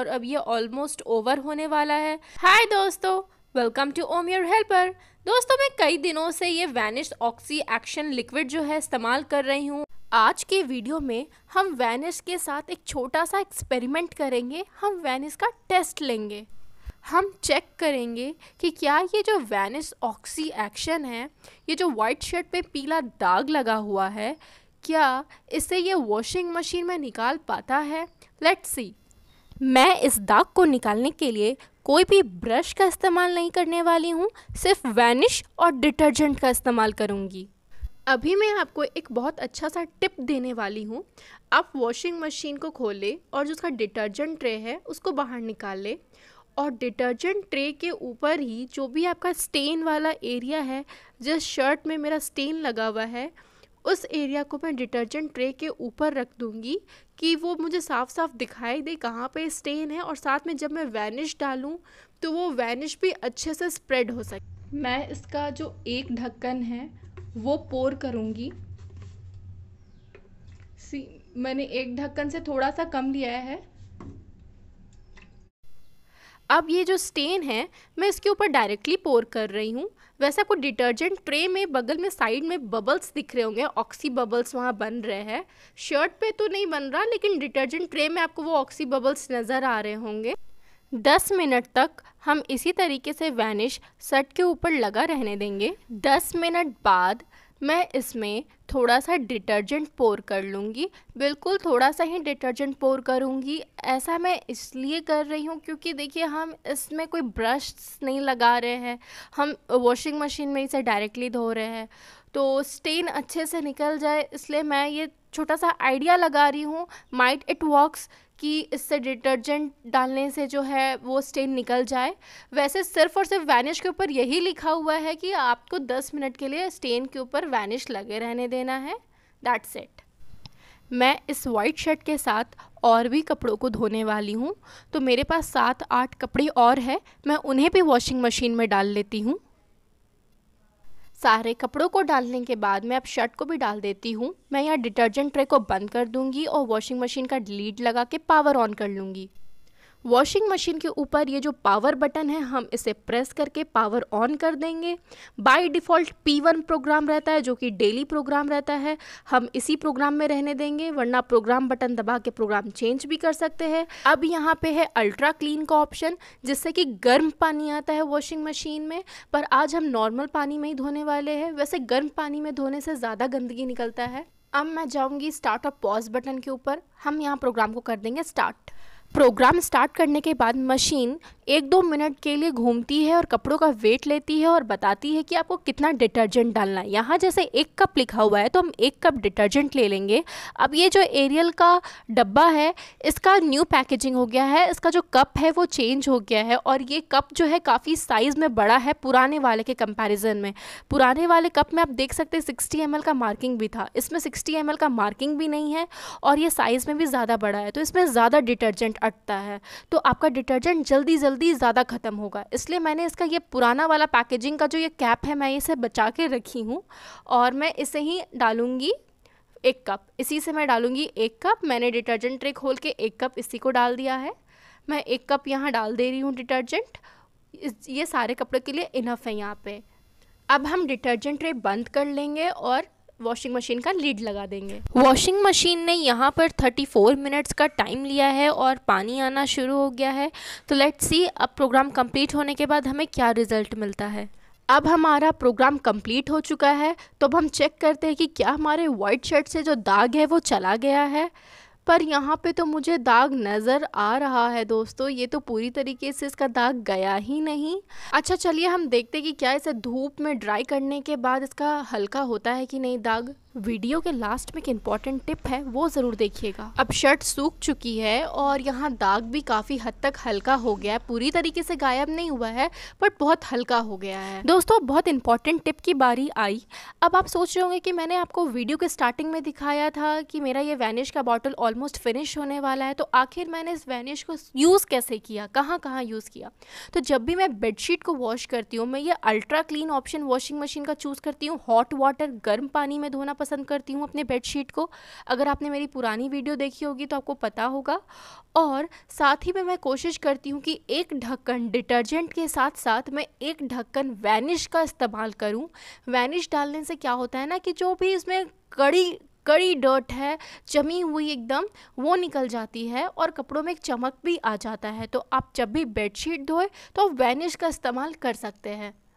और अब ये ऑलमोस्ट ओवर होने वाला है हाय दोस्तों welcome to Om your helper दोस्तों मैं कई दिनों से ये वैनिश ऑक्सी एक्शन लिक्विड जो है इस्तेमाल कर रही हूँ आज के वीडियो में हम वैनिश के साथ एक छोटा सा एक्सपेरिमेंट करेंगे हम वैनिश का टेस्ट लेंगे हम चेक करेंगे कि क्या ये जो वैनिश ऑक्सी एक्शन है ये जो वाइट शर्ट पे पीला दाग लगा हुआ है क्या इसे ये वॉशिंग मशीन में निकाल पाता है लेट्स सी मैं इस दाग को निकालने के लिए कोई भी ब्रश का इस्तेमाल नहीं करने वाली हूँ सिर्फ वैनिश और डिटर्जेंट का इस्तेमाल करूँगी अभी मैं आपको एक बहुत अच्छा सा टिप देने वाली हूँ आप वॉशिंग मशीन को खोलें और जो उसका डिटर्जेंट ट्रे है उसको बाहर निकाल लें और डिटर्जेंट ट्रे के ऊपर ही जो भी आपका स्टेन वाला एरिया है जिस शर्ट में मेरा स्टेन लगा हुआ है उस एरिया को मैं डिटर्जेंट ट्रे के ऊपर रख दूँगी कि वो मुझे साफ साफ दिखाई दे कहाँ पे स्टेन है और साथ में जब मैं वैनिश डालूँ तो वो वैनिश भी अच्छे से स्प्रेड हो सके मैं इसका जो एक ढक्कन है वो पोर करूँगी सी मैंने एक ढक्कन से थोड़ा सा कम लिया है अब ये जो स्टेन है मैं इसके ऊपर डायरेक्टली पोर कर रही हूँ वैसे आपको डिटर्जेंट ट्रे में बगल में साइड में बबल्स दिख रहे होंगे ऑक्सी बबल्स वहाँ बन रहे हैं शर्ट पे तो नहीं बन रहा लेकिन डिटर्जेंट ट्रे में आपको वो ऑक्सी बबल्स नज़र आ रहे होंगे दस मिनट तक हम इसी तरीके से वैनिश शर्ट के ऊपर लगा रहने देंगे दस मिनट बाद मैं इसमें थोड़ा सा डिटर्जेंट पोर कर लूँगी बिल्कुल थोड़ा सा ही डिटर्जेंट पोर करूँगी ऐसा मैं इसलिए कर रही हूँ क्योंकि देखिए हम इसमें कोई ब्रश नहीं लगा रहे हैं हम वॉशिंग मशीन में इसे डायरेक्टली धो रहे हैं तो स्टेन अच्छे से निकल जाए इसलिए मैं ये छोटा सा आइडिया लगा रही हूँ माइट इट वर्क्स कि इससे डिटर्जेंट डालने से जो है वो स्टेन निकल जाए वैसे सिर्फ और सिर्फ वैनिश के ऊपर यही लिखा हुआ है कि आपको 10 मिनट के लिए स्टेन के ऊपर वैनिश लगे रहने देना है दैट्स इट मैं इस वाइट शर्ट के साथ और भी कपड़ों को धोने वाली हूँ तो मेरे पास सात आठ कपड़े और है मैं उन्हें भी वॉशिंग मशीन में डाल लेती हूँ सारे कपड़ों को डालने के बाद मैं अब शर्ट को भी डाल देती हूँ मैं यहाँ डिटर्जेंट ट्रे को बंद कर दूँगी और वॉशिंग मशीन का डिलीट लगा के पावर ऑन कर लूँगी वॉशिंग मशीन के ऊपर ये जो पावर बटन है हम इसे प्रेस करके पावर ऑन कर देंगे बाय डिफ़ॉल्ट P1 प्रोग्राम रहता है जो कि डेली प्रोग्राम रहता है हम इसी प्रोग्राम में रहने देंगे वरना प्रोग्राम बटन दबा के प्रोग्राम चेंज भी कर सकते हैं अब यहाँ पे है अल्ट्रा क्लीन का ऑप्शन जिससे कि गर्म पानी आता है वॉशिंग मशीन में पर आज हम नॉर्मल पानी में ही धोने वाले हैं वैसे गर्म पानी में धोने से ज़्यादा गंदगी निकलता है अब मैं जाऊँगी स्टार्ट और पॉज बटन के ऊपर हम यहाँ प्रोग्राम को कर देंगे स्टार्ट प्रोग्राम स्टार्ट करने के बाद मशीन एक दो मिनट के लिए घूमती है और कपड़ों का वेट लेती है और बताती है कि आपको कितना डिटर्जेंट डालना है यहाँ जैसे एक कप लिखा हुआ है तो हम एक कप डिटर्जेंट ले लेंगे अब ये जो एरियल का डब्बा है इसका न्यू पैकेजिंग हो गया है इसका जो कप है वो चेंज हो गया है और ये कप जो है काफ़ी साइज़ में बड़ा है पुराने वाले के कंपेरिजन में पुराने वाले कप में आप देख सकते हैं सिक्सटी एम का मार्किंग भी था इसमें सिक्सटी एम का मार्किंग भी नहीं है और ये साइज़ में भी ज़्यादा बड़ा है तो इसमें ज़्यादा डिटर्जेंट अटता है तो आपका डिटर्जेंट जल्दी जल्दी जल्दी ज़्यादा ख़त्म होगा इसलिए मैंने इसका ये पुराना वाला पैकेजिंग का जो ये कैप है मैं इसे बचा के रखी हूँ और मैं इसे ही डालूँगी एक कप इसी से मैं डालूँगी एक कप मैंने डिटर्जेंट ट्रे खोल के एक कप इसी को डाल दिया है मैं एक कप यहाँ डाल दे रही हूँ डिटर्जेंट ये सारे कपड़े के लिए इनफ है यहाँ पे अब हम डिटर्जेंट ट्रे बंद कर लेंगे और वॉशिंग मशीन का लीड लगा देंगे वॉशिंग मशीन ने यहाँ पर 34 मिनट्स का टाइम लिया है और पानी आना शुरू हो गया है तो लेट्स सी अब प्रोग्राम कंप्लीट होने के बाद हमें क्या रिजल्ट मिलता है अब हमारा प्रोग्राम कंप्लीट हो चुका है तो अब हम चेक करते हैं कि क्या हमारे वाइट शर्ट से जो दाग है वो चला गया है पर यहाँ पे तो मुझे दाग नज़र आ रहा है दोस्तों ये तो पूरी तरीके से इसका दाग गया ही नहीं अच्छा चलिए हम देखते कि क्या इसे धूप में ड्राई करने के बाद इसका हल्का होता है कि नहीं दाग वीडियो के लास्ट में एक इम्पॉर्टेंट टिप है वो ज़रूर देखिएगा अब शर्ट सूख चुकी है और यहाँ दाग भी काफ़ी हद तक हल्का हो गया है पूरी तरीके से गायब नहीं हुआ है बट बहुत हल्का हो गया है दोस्तों बहुत इंपॉर्टेंट टिप की बारी आई अब आप सोच रहे होंगे कि मैंने आपको वीडियो के स्टार्टिंग में दिखाया था कि मेरा ये वैनिश का बॉटल ऑलमोस्ट फिनिश होने वाला है तो आखिर मैंने इस वैनिश को यूज़ कैसे किया कहाँ कहाँ यूज़ किया तो जब भी मैं बेडशीट को वॉश करती हूँ मैं ये ultra clean option washing machine का चूज़ करती हूँ हॉट वाटर गर्म पानी में धोना पसंद पसंद करती हूँ अपने बेडशीट को अगर आपने मेरी पुरानी वीडियो देखी होगी तो आपको पता होगा और साथ ही में मैं कोशिश करती हूँ कि एक ढक्कन डिटर्जेंट के साथ साथ मैं एक ढक्कन वैनिश का इस्तेमाल करूँ वैनिश डालने से क्या होता है ना कि जो भी इसमें कड़ी कड़ी डर्ट है जमी हुई एकदम वो निकल जाती है और कपड़ों में एक चमक भी आ जाता है तो आप जब भी बेडशीट धोए तो वैनिश का इस्तेमाल कर सकते हैं